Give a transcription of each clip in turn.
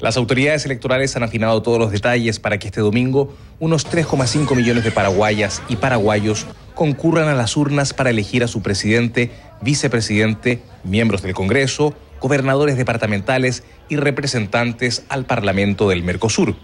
Las autoridades electorales han afinado todos los detalles para que este domingo unos 3,5 millones de paraguayas y paraguayos concurran a las urnas para elegir a su presidente, vicepresidente, miembros del Congreso, gobernadores departamentales y representantes al Parlamento del Mercosur.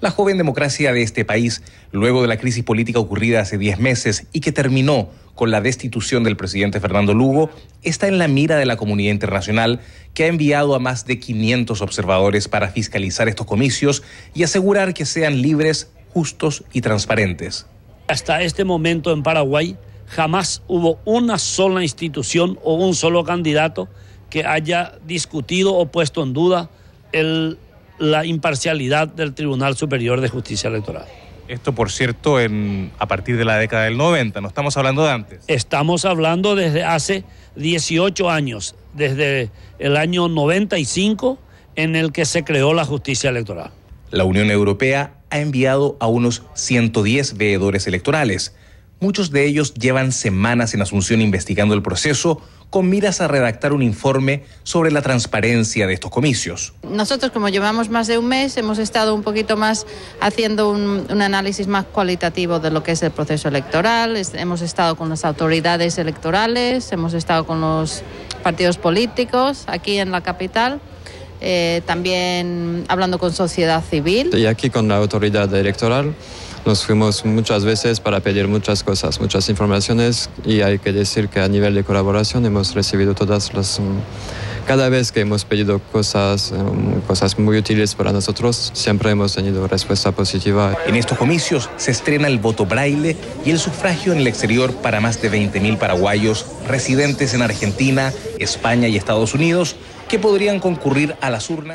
La joven democracia de este país, luego de la crisis política ocurrida hace 10 meses y que terminó con la destitución del presidente Fernando Lugo está en la mira de la comunidad internacional, que ha enviado a más de 500 observadores para fiscalizar estos comicios y asegurar que sean libres, justos y transparentes. Hasta este momento en Paraguay jamás hubo una sola institución o un solo candidato que haya discutido o puesto en duda la imparcialidad del Tribunal Superior de Justicia Electoral. Esto, por cierto, a partir de la década del 90, no estamos hablando de antes. Estamos hablando desde hace 18 años, desde el año 95 en el que se creó la justicia electoral. La Unión Europea ha enviado a unos 110 veedores electorales Muchos de ellos llevan semanas en Asunción investigando el proceso con miras a redactar un informe sobre la transparencia de estos comicios. Nosotros, como llevamos más de un mes, hemos estado un poquito más haciendo un, análisis más cualitativo de lo que es el proceso electoral. hemos estado con las autoridades electorales, hemos estado con los partidos políticos aquí en la capital. Eh, también hablando con sociedad civil. Y aquí con la autoridad electoral nos fuimos muchas veces para pedir muchas cosas, muchas informaciones y hay que decir que a nivel de colaboración hemos recibido todas las... Mm, cada vez que hemos pedido cosas, mm, cosas muy útiles para nosotros, siempre hemos tenido respuesta positiva. En estos comicios se estrena el voto braille y el sufragio en el exterior para más de 20.000 paraguayos residentes en Argentina, España y Estados Unidos que podrían concurrir a las urnas.